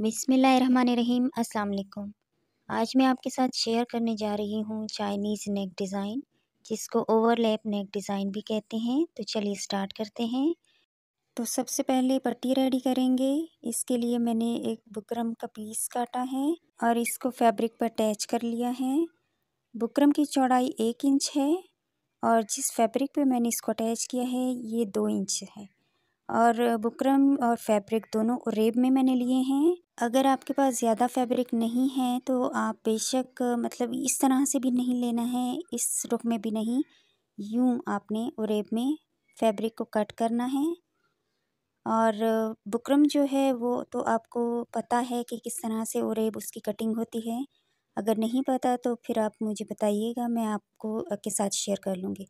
बिसमीम् अल्लाम आज मैं आपके साथ शेयर करने जा रही हूँ चाइनीज़ नेक डिज़ाइन जिसको ओवरलैप नेक डिज़ाइन भी कहते हैं तो चलिए स्टार्ट करते हैं तो सबसे पहले पट्टी रेडी करेंगे इसके लिए मैंने एक बुकरम का पीस काटा है और इसको फैब्रिक पर अटैच कर लिया है बुकरम की चौड़ाई एक इंच है और जिस फैब्रिक पर मैंने इसको अटैच किया है ये दो इंच है और बुकरम और फैब्रिक दोनों रेब में मैंने लिए हैं अगर आपके पास ज़्यादा फैब्रिक नहीं है तो आप बेशक मतलब इस तरह से भी नहीं लेना है इस रुख में भी नहीं यूँ आपने उरेब में फैब्रिक को कट करना है और बुकरम जो है वो तो आपको पता है कि किस तरह से उरेब उसकी कटिंग होती है अगर नहीं पता तो फिर आप मुझे बताइएगा मैं आपको के साथ शेयर कर लूँगी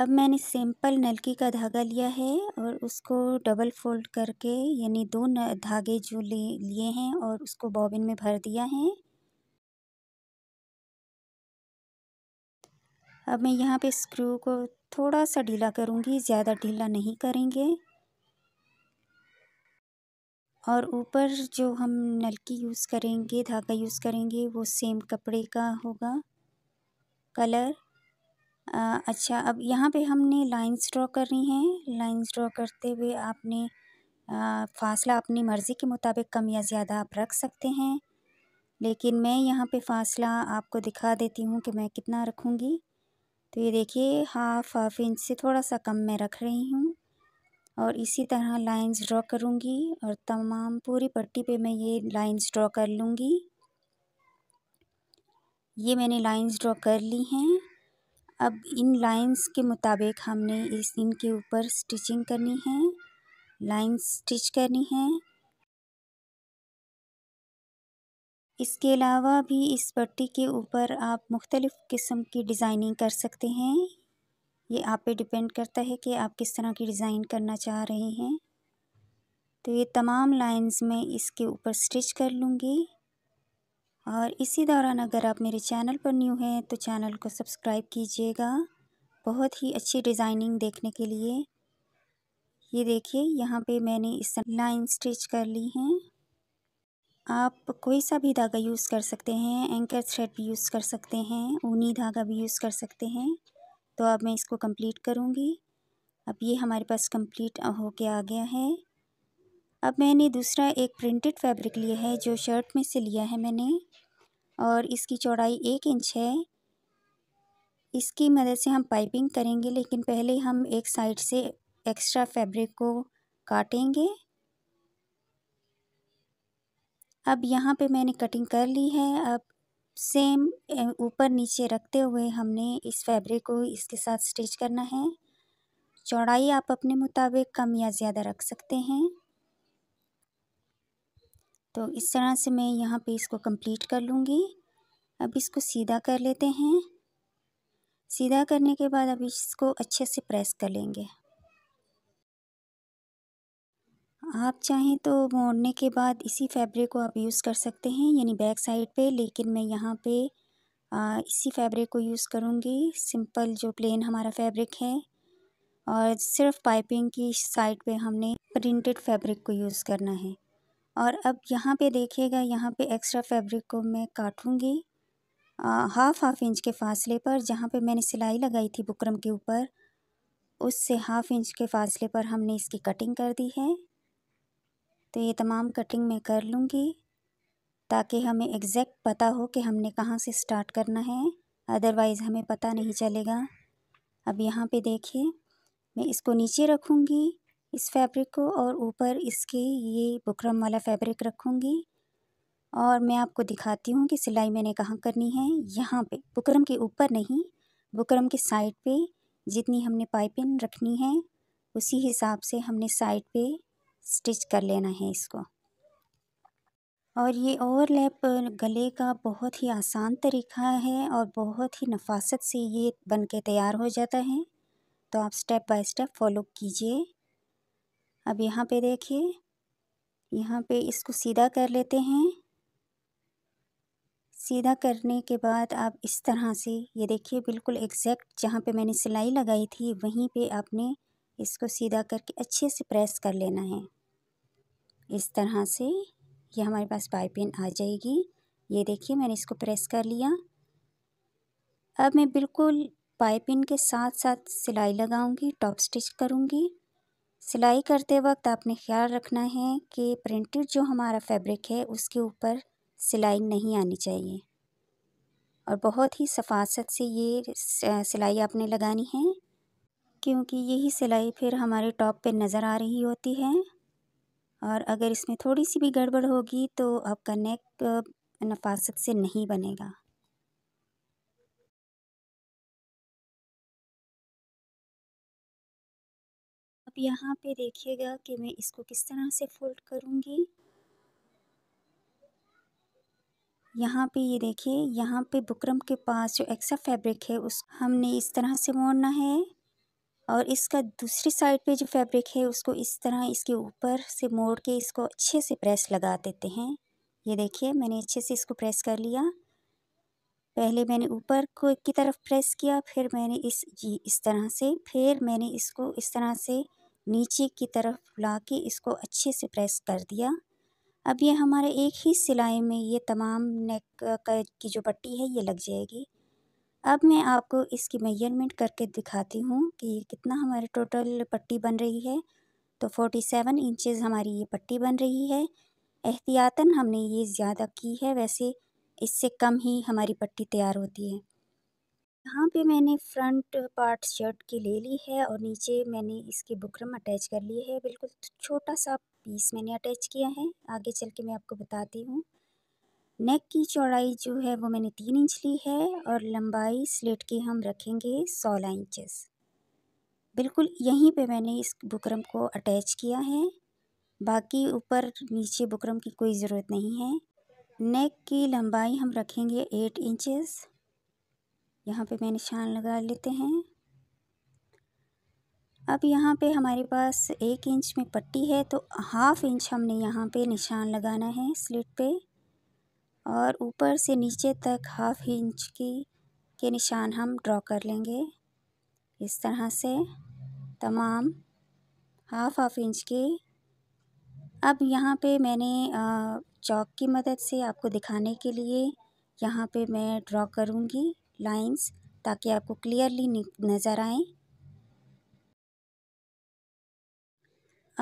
अब मैंने सिंपल नलकी का धागा लिया है और उसको डबल फोल्ड करके यानी दो धागे जो ले लिए हैं और उसको बॉबिन में भर दिया है अब मैं यहाँ पे स्क्रू को थोड़ा सा ढीला करूँगी ज़्यादा ढीला नहीं करेंगे और ऊपर जो हम नलकी यूज़ करेंगे धागा यूज़ करेंगे वो सेम कपड़े का होगा कलर अच्छा अब यहाँ पे हमने लाइंस ड्रॉ करनी है लाइंस ड्रॉ करते हुए आपने फासला अपनी मर्ज़ी के मुताबिक कम या ज़्यादा आप रख सकते हैं लेकिन मैं यहाँ पे फासला आपको दिखा देती हूँ कि मैं कितना रखूँगी तो ये देखिए हाफ हाफ इंच से थोड़ा सा कम मैं रख रही हूँ और इसी तरह लाइंस ड्रॉ करूँगी और तमाम पूरी पट्टी पे मैं ये लाइंस ड्रॉ कर लूँगी ये मैंने लाइंस ड्रॉ कर ली हैं अब इन लाइंस के मुताबिक हमने इस इनके ऊपर स्टिचिंग करनी है लाइंस स्टिच करनी है इसके अलावा भी इस पट्टी के ऊपर आप मुख्तलिफ़ किस्म की डिज़ाइनिंग कर सकते हैं ये आप पे डिपेंड करता है कि आप किस तरह की डिज़ाइन करना चाह रहे हैं तो ये तमाम लाइंस में इसके ऊपर स्टिच कर लूँगी और इसी दौरान अगर आप मेरे चैनल पर न्यू हैं तो चैनल को सब्सक्राइब कीजिएगा बहुत ही अच्छी डिज़ाइनिंग देखने के लिए ये देखिए यहाँ पे मैंने इस लाइन स्टिच कर ली हैं आप कोई सा भी धागा यूज़ कर सकते हैं एंकर थ्रेड भी यूज़ कर सकते हैं ऊनी धागा भी यूज़ कर सकते हैं तो अब मैं इसको कंप्लीट करूँगी अब ये हमारे पास कंप्लीट के आ गया है अब मैंने दूसरा एक प्रिंटेड फैब्रिक लिया है जो शर्ट में से लिया है मैंने और इसकी चौड़ाई एक इंच है इसकी मदद से हम पाइपिंग करेंगे लेकिन पहले हम एक साइड से एक्स्ट्रा फैब्रिक को काटेंगे अब यहाँ पे मैंने कटिंग कर ली है अब सेम ऊपर नीचे रखते हुए हमने इस फैब्रिक को इसके साथ स्टिच करना है चौड़ाई आप अपने मुताबिक कम या ज़्यादा रख सकते हैं तो इस तरह से मैं यहाँ पे इसको कंप्लीट कर लूँगी अब इसको सीधा कर लेते हैं सीधा करने के बाद अब इसको अच्छे से प्रेस कर लेंगे आप चाहें तो मोड़ने के बाद इसी फैब्रिक को आप यूज़ कर सकते हैं यानी बैक साइड पे लेकिन मैं यहाँ पे आ, इसी फैब्रिक को यूज़ करूँगी सिंपल जो प्लेन हमारा फैब्रिक है और सिर्फ पाइपिंग की साइड पे हमने प्रिंटेड फैब्रिक को यूज़ करना है और अब यहाँ पे देखिएगा यहाँ पे एक्स्ट्रा फैब्रिक को मैं काटूँगी हाफ़ हाफ़ इंच के फासले पर जहाँ पे मैंने सिलाई लगाई थी बुकरम के ऊपर उससे हाफ़ इंच के फासले पर हमने इसकी कटिंग कर दी है तो ये तमाम कटिंग मैं कर लूँगी ताकि हमें एग्जैक्ट पता हो कि हमने कहाँ से स्टार्ट करना है अदरवाइज़ हमें पता नहीं चलेगा अब यहाँ पे देखिए मैं इसको नीचे रखूँगी इस फैब्रिक को और ऊपर इसके ये बुकरम वाला फैब्रिक रखूँगी और मैं आपको दिखाती हूँ कि सिलाई मैंने कहाँ करनी है यहाँ पे बुकरम के ऊपर नहीं बुकरम के साइड पे जितनी हमने पाइपिंग रखनी है उसी हिसाब से हमने साइड पे स्टिच कर लेना है इसको और ये ओवरलैप गले का बहुत ही आसान तरीका है और बहुत ही नफासत से ये बन के तैयार हो जाता है तो आप स्टेप बाय स्टेप फॉलो कीजिए अब यहाँ पे देखिए यहाँ पे इसको सीधा कर लेते हैं सीधा करने के बाद आप इस तरह से ये देखिए बिल्कुल एग्जैक्ट जहाँ पे मैंने सिलाई लगाई थी वहीं पे आपने इसको सीधा करके अच्छे से प्रेस कर लेना है इस तरह से ये हमारे पास पाइपिन आ जाएगी ये देखिए मैंने इसको प्रेस कर लिया अब मैं बिल्कुल पाइपिन के साथ साथ सिलाई लगाऊंगी टॉप स्टिच करूंगी सिलाई करते वक्त आपने ख्याल रखना है कि प्रिंटेड जो हमारा फैब्रिक है उसके ऊपर सिलाई नहीं आनी चाहिए और बहुत ही सफासत से ये सिलाई आपने लगानी है क्योंकि यही सिलाई फिर हमारे टॉप पे नज़र आ रही होती है और अगर इसमें थोड़ी सी भी गड़बड़ होगी तो आपका नेक नफासत से नहीं बनेगा यहाँ पे देखिएगा कि मैं इसको किस तरह से फोल्ड करूँगी यहाँ पे ये देखिए यहाँ पे बुकरम के पास जो एक्स्ट्रा फैब्रिक है उस हमने इस तरह से मोड़ना है और इसका दूसरी साइड पे जो फैब्रिक है उसको इस तरह इसके ऊपर से मोड़ के इसको अच्छे से प्रेस लगा देते हैं ये देखिए मैंने अच्छे से इसको प्रेस कर लिया पहले मैंने ऊपर को की तरफ प्रेस किया फिर मैंने इस जी इस तरह से फिर मैंने इसको इस तरह से नीचे की तरफ के इसको अच्छे से प्रेस कर दिया अब ये हमारे एक ही सिलाई में ये तमाम नेक की जो पट्टी है ये लग जाएगी अब मैं आपको इसकी मेजरमेंट करके दिखाती हूँ कि ये कितना हमारे टोटल पट्टी बन रही है तो फोर्टी सेवन इंचज़ हमारी ये पट्टी बन रही है एहतियातन हमने ये ज़्यादा की है वैसे इससे कम ही हमारी पट्टी तैयार होती है यहाँ पे मैंने फ्रंट पार्ट शर्ट की ले ली है और नीचे मैंने इसकी बुकरम अटैच कर ली है बिल्कुल छोटा सा पीस मैंने अटैच किया है आगे चल के मैं आपको बताती हूँ नेक की चौड़ाई जो है वो मैंने तीन इंच ली है और लंबाई स्लेट की हम रखेंगे सोलह इंचेस बिल्कुल यहीं पे मैंने इस बुकरम को अटैच किया है बाकी ऊपर नीचे बुकरम की कोई ज़रूरत नहीं है नेक की लंबाई हम रखेंगे एट इंचेस यहाँ पे मैं निशान लगा लेते हैं अब यहाँ पे हमारे पास एक इंच में पट्टी है तो हाफ इंच हमने यहाँ पे निशान लगाना है स्लिट पे और ऊपर से नीचे तक हाफ इंच की के निशान हम ड्रॉ कर लेंगे इस तरह से तमाम हाफ हाफ इंच के अब यहाँ पे मैंने चौक की मदद से आपको दिखाने के लिए यहाँ पे मैं ड्रॉ करूँगी लाइंस ताकि आपको क्लियरली नज़र आए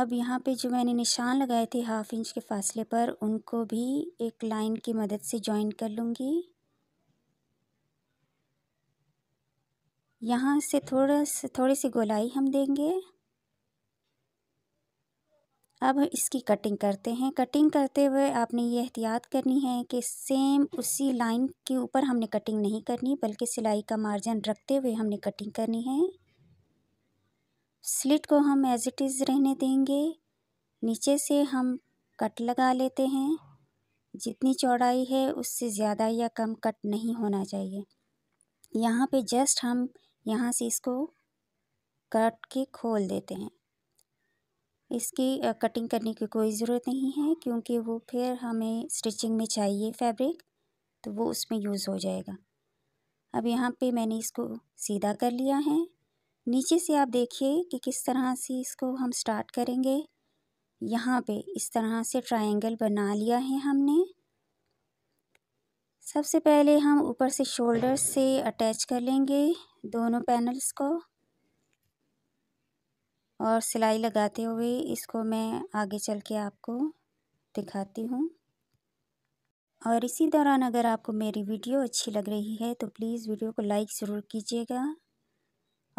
अब यहाँ पे जो मैंने निशान लगाए थे हाफ इंच के फासले पर उनको भी एक लाइन की मदद से ज्वाइन कर लूँगी यहाँ से थोड़ा से थोड़ी सी गोलाई हम देंगे अब इसकी कटिंग करते हैं कटिंग करते हुए आपने ये एहतियात करनी है कि सेम उसी लाइन के ऊपर हमने कटिंग नहीं करनी बल्कि सिलाई का मार्जिन रखते हुए हमने कटिंग करनी है स्लिट को हम एज इट इज़ रहने देंगे नीचे से हम कट लगा लेते हैं जितनी चौड़ाई है उससे ज़्यादा या कम कट नहीं होना चाहिए यहाँ पे जस्ट हम यहाँ से इसको कट के खोल देते हैं इसकी कटिंग करने की कोई ज़रूरत नहीं है क्योंकि वो फिर हमें स्टिचिंग में चाहिए फैब्रिक तो वो उसमें यूज़ हो जाएगा अब यहाँ पे मैंने इसको सीधा कर लिया है नीचे से आप देखिए कि किस तरह से इसको हम स्टार्ट करेंगे यहाँ पे इस तरह से ट्रायंगल बना लिया है हमने सबसे पहले हम ऊपर से शोल्डर से अटैच कर लेंगे दोनों पैनल्स को और सिलाई लगाते हुए इसको मैं आगे चल के आपको दिखाती हूँ और इसी दौरान अगर आपको मेरी वीडियो अच्छी लग रही है तो प्लीज़ वीडियो को लाइक ज़रूर कीजिएगा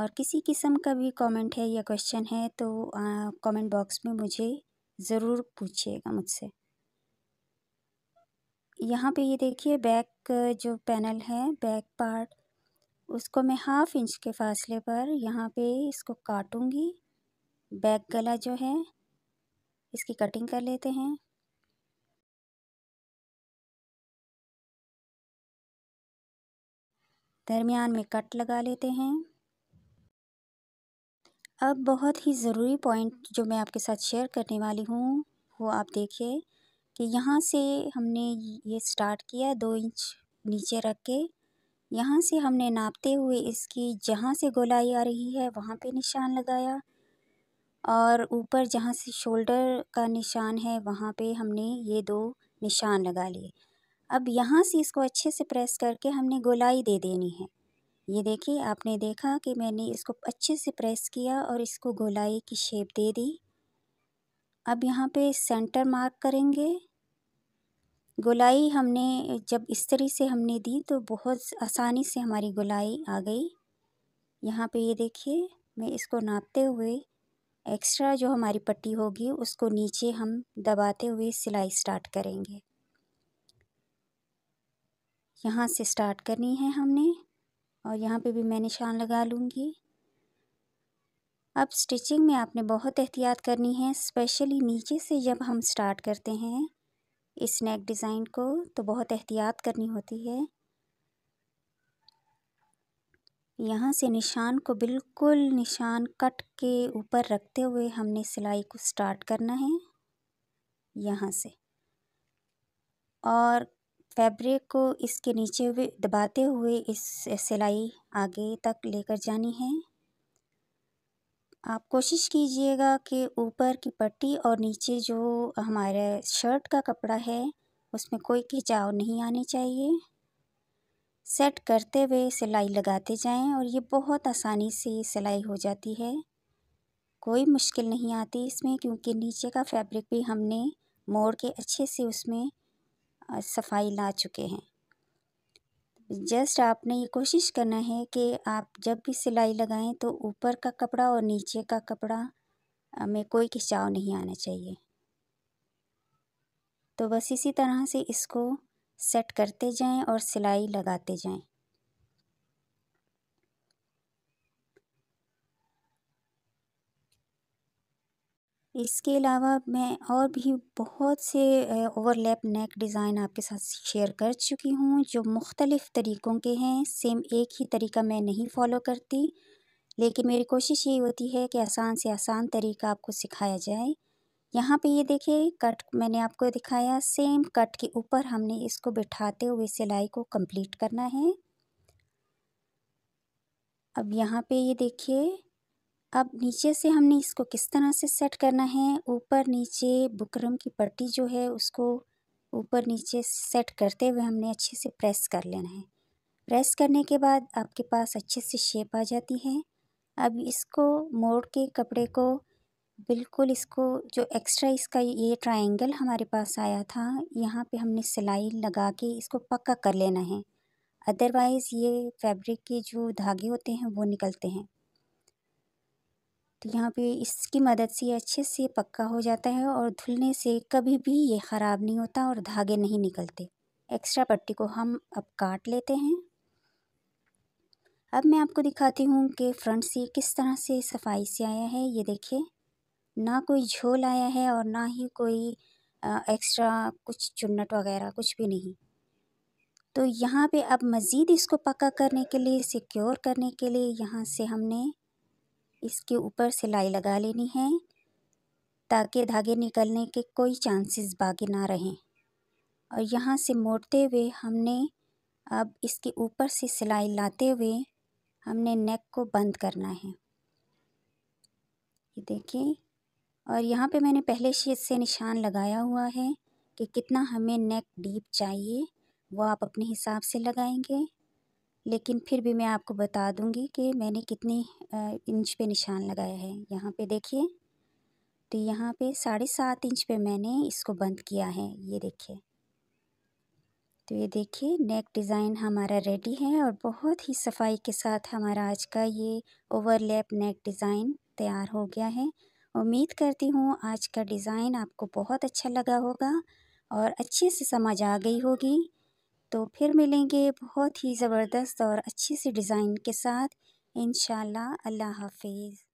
और किसी किस्म का भी कमेंट है या क्वेश्चन है तो कमेंट बॉक्स में मुझे ज़रूर पूछिएगा मुझसे यहाँ पे ये देखिए बैक जो पैनल है बैक पार्ट उसको मैं हाफ इंच के फासले पर यहाँ पे इसको काटूँगी बैक गला जो है इसकी कटिंग कर लेते हैं दरमियान में कट लगा लेते हैं अब बहुत ही ज़रूरी पॉइंट जो मैं आपके साथ शेयर करने वाली हूँ वो आप देखिए कि यहाँ से हमने ये स्टार्ट किया दो इंच नीचे रख के यहाँ से हमने नापते हुए इसकी जहाँ से गोलाई आ रही है वहाँ पे निशान लगाया और ऊपर जहाँ से शोल्डर का निशान है वहाँ पे हमने ये दो निशान लगा लिए अब यहाँ से इसको अच्छे से प्रेस करके हमने गोलाई दे देनी है ये देखिए आपने देखा कि मैंने इसको अच्छे से प्रेस किया और इसको गोलाई की शेप दे दी अब यहाँ पे सेंटर मार्क करेंगे गोलाई हमने जब इस तरह से हमने दी तो बहुत आसानी से हमारी गोलाई आ गई यहाँ पे ये देखिए मैं इसको नापते हुए एक्स्ट्रा जो हमारी पट्टी होगी उसको नीचे हम दबाते हुए सिलाई स्टार्ट करेंगे यहाँ से स्टार्ट करनी है हमने और यहाँ पे भी मैं निशान लगा लूँगी अब स्टिचिंग में आपने बहुत एहतियात करनी है स्पेशली नीचे से जब हम स्टार्ट करते हैं इस नेक डिज़ाइन को तो बहुत एहतियात करनी होती है यहाँ से निशान को बिल्कुल निशान कट के ऊपर रखते हुए हमने सिलाई को स्टार्ट करना है यहाँ से और फैब्रिक को इसके नीचे हुए दबाते हुए इस सिलाई आगे तक लेकर जानी है आप कोशिश कीजिएगा कि ऊपर की पट्टी और नीचे जो हमारे शर्ट का कपड़ा है उसमें कोई खिंचाव नहीं आने चाहिए सेट करते हुए सिलाई लगाते जाएं और ये बहुत आसानी से सिलाई हो जाती है कोई मुश्किल नहीं आती इसमें क्योंकि नीचे का फैब्रिक भी हमने मोड़ के अच्छे से उसमें सफाई ला चुके हैं जस्ट आपने ये कोशिश करना है कि आप जब भी सिलाई लगाएं तो ऊपर का कपड़ा और नीचे का कपड़ा में कोई खिंचाव नहीं आना चाहिए तो बस इसी तरह से इसको सेट करते जाएं और सिलाई लगाते जाएं इसके अलावा मैं और भी बहुत से ओवरलैप नेक डिज़ाइन आपके साथ शेयर कर चुकी हूँ जो मुख्तलिफ़ तरीक़ों के हैं सेम एक ही तरीका मैं नहीं फ़ॉलो करती लेकिन मेरी कोशिश यही होती है कि आसान से आसान तरीका आपको सिखाया जाए यहाँ पे ये देखिए कट मैंने आपको दिखाया सेम कट के ऊपर हमने इसको बिठाते हुए सिलाई को कंप्लीट करना है अब यहाँ पे ये देखिए अब नीचे से हमने इसको किस तरह से सेट करना है ऊपर नीचे बुकरम की पट्टी जो है उसको ऊपर नीचे सेट करते हुए हमने अच्छे से प्रेस कर लेना है प्रेस करने के बाद आपके पास अच्छे से शेप आ जाती है अब इसको मोड़ के कपड़े को बिल्कुल इसको जो एक्स्ट्रा इसका ये ट्रायंगल हमारे पास आया था यहाँ पे हमने सिलाई लगा के इसको पक्का कर लेना है अदरवाइज़ ये फैब्रिक के जो धागे होते हैं वो निकलते हैं तो यहाँ पे इसकी मदद से अच्छे से पक्का हो जाता है और धुलने से कभी भी ये ख़राब नहीं होता और धागे नहीं निकलते एक्स्ट्रा पट्टी को हम अब काट लेते हैं अब मैं आपको दिखाती हूँ कि फ्रंट से किस तरह से सफाई से आया है ये देखिए ना कोई झोल आया है और ना ही कोई एक्स्ट्रा कुछ चुन्नट वगैरह कुछ भी नहीं तो यहाँ पे अब मज़ीद इसको पक्का करने के लिए सिक्योर करने के लिए यहाँ से हमने इसके ऊपर सिलाई लगा लेनी है ताकि धागे निकलने के कोई चांसेस बाकी ना रहें और यहाँ से मोड़ते हुए हमने अब इसके ऊपर से सिलाई लाते हुए हमने नेक को बंद करना है ये देखिए और यहाँ पे मैंने पहले से निशान लगाया हुआ है कि कितना हमें नेक डीप चाहिए वो आप अपने हिसाब से लगाएंगे लेकिन फिर भी मैं आपको बता दूंगी कि मैंने कितनी इंच पे निशान लगाया है यहाँ पे देखिए तो यहाँ पे साढ़े सात इंच पे मैंने इसको बंद किया है ये देखिए तो ये देखिए नेक डिज़ाइन हमारा रेडी है और बहुत ही सफाई के साथ हमारा आज का ये ओवरलैप नेक डिज़ाइन तैयार हो गया है उम्मीद करती हूँ आज का डिज़ाइन आपको बहुत अच्छा लगा होगा और अच्छे से समझ आ गई होगी तो फिर मिलेंगे बहुत ही ज़बरदस्त और अच्छे से डिज़ाइन के साथ इन अल्लाह हाफिज़